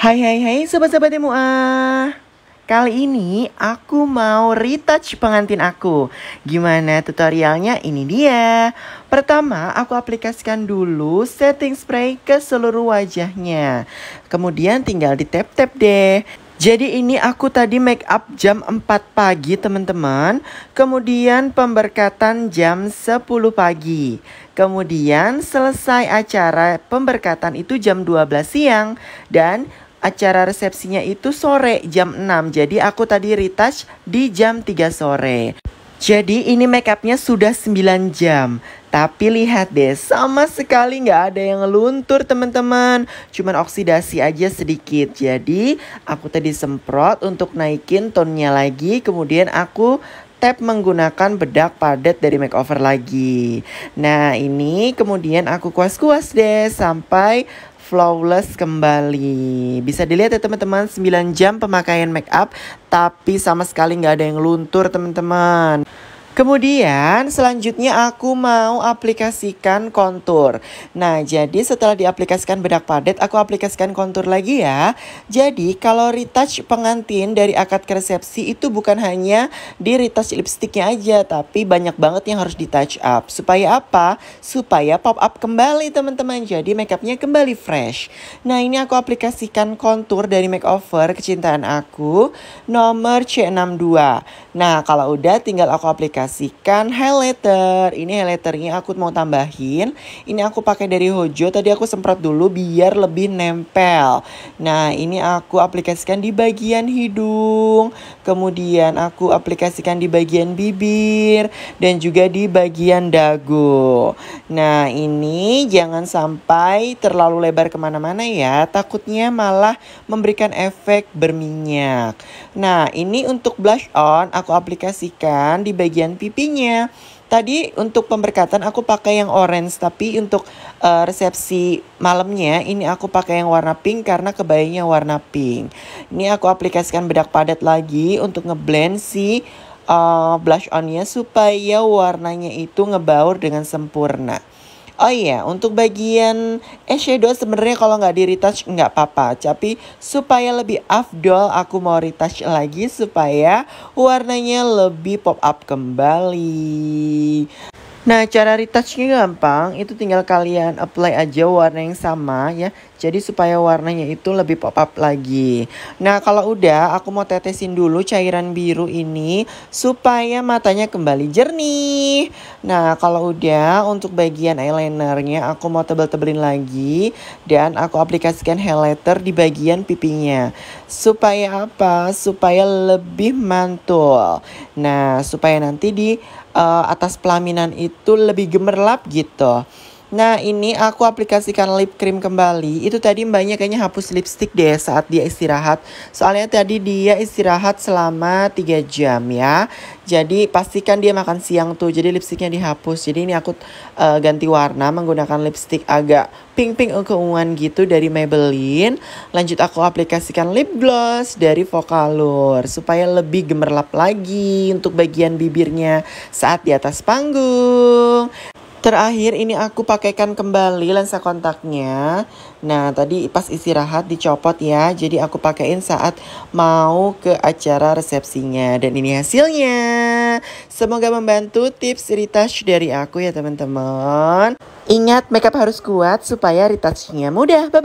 Hai hai hai sobat-sobat MUA Kali ini aku mau retouch pengantin aku Gimana tutorialnya? Ini dia Pertama aku aplikasikan dulu setting spray ke seluruh wajahnya Kemudian tinggal di tap-tap deh jadi ini aku tadi make up jam 4 pagi teman-teman Kemudian pemberkatan jam 10 pagi Kemudian selesai acara pemberkatan itu jam 12 siang Dan acara resepsinya itu sore jam 6. Jadi aku tadi retouch di jam 3 sore. Jadi ini makeupnya sudah 9 jam. Tapi lihat deh, sama sekali nggak ada yang luntur teman-teman. Cuman oksidasi aja sedikit. Jadi aku tadi semprot untuk naikin tonnya lagi. Kemudian aku tap menggunakan bedak padat dari makeover lagi. Nah ini kemudian aku kuas-kuas deh sampai flawless kembali. Bisa dilihat ya teman-teman 9 jam pemakaian make up tapi sama sekali nggak ada yang luntur teman-teman. Kemudian selanjutnya aku mau aplikasikan kontur. Nah, jadi setelah diaplikasikan bedak padat, aku aplikasikan kontur lagi ya. Jadi kalau retouch pengantin dari akad ke resepsi itu bukan hanya di retouch lipstiknya aja, tapi banyak banget yang harus di touch up. Supaya apa? Supaya pop up kembali teman-teman. Jadi makeupnya kembali fresh. Nah, ini aku aplikasikan kontur dari makeover kecintaan aku nomor C62. Nah, kalau udah tinggal aku aplikasi aplikasikan highlighter. Ini highlighternya aku mau tambahin. Ini aku pakai dari Hojo. Tadi aku semprot dulu biar lebih nempel. Nah, ini aku aplikasikan di bagian hidung. Kemudian aku aplikasikan di bagian bibir. Dan juga di bagian dagu. Nah, ini jangan sampai terlalu lebar kemana-mana ya. Takutnya malah memberikan efek berminyak. Nah, ini untuk blush on aku aplikasikan di bagian dan pipinya. Tadi untuk pemberkatan aku pakai yang orange, tapi untuk uh, resepsi malamnya ini aku pakai yang warna pink karena kebayanya warna pink. Ini aku aplikasikan bedak padat lagi untuk ngeblend si uh, blush onnya supaya warnanya itu ngebaur dengan sempurna. Oh iya, untuk bagian eyeshadow sebenarnya kalau nggak di retouch nggak apa-apa. Tapi supaya lebih afdol aku mau retouch lagi supaya warnanya lebih pop up kembali. Nah cara retouchnya gampang, itu tinggal kalian apply aja warna yang sama ya jadi supaya warnanya itu lebih pop up lagi. Nah kalau udah aku mau tetesin dulu cairan biru ini supaya matanya kembali jernih. Nah kalau udah untuk bagian eyelinernya aku mau tebel-tebelin lagi. Dan aku aplikasikan highlighter di bagian pipinya. Supaya apa? Supaya lebih mantul. Nah supaya nanti di uh, atas pelaminan itu lebih gemerlap gitu. Nah ini aku aplikasikan lip cream kembali Itu tadi mbaknya kayaknya hapus lipstick deh saat dia istirahat Soalnya tadi dia istirahat selama 3 jam ya Jadi pastikan dia makan siang tuh Jadi lipsticknya dihapus Jadi ini aku uh, ganti warna menggunakan lipstick agak pink-pink keunguan gitu dari Maybelline Lanjut aku aplikasikan lip gloss dari Vocaloid Supaya lebih gemerlap lagi untuk bagian bibirnya saat di atas panggung Terakhir ini aku pakaikan kembali lensa kontaknya. Nah tadi pas istirahat dicopot ya. Jadi aku pakaiin saat mau ke acara resepsinya. Dan ini hasilnya. Semoga membantu tips retouch dari aku ya teman-teman. Ingat makeup harus kuat supaya retouchnya mudah. Bye-bye.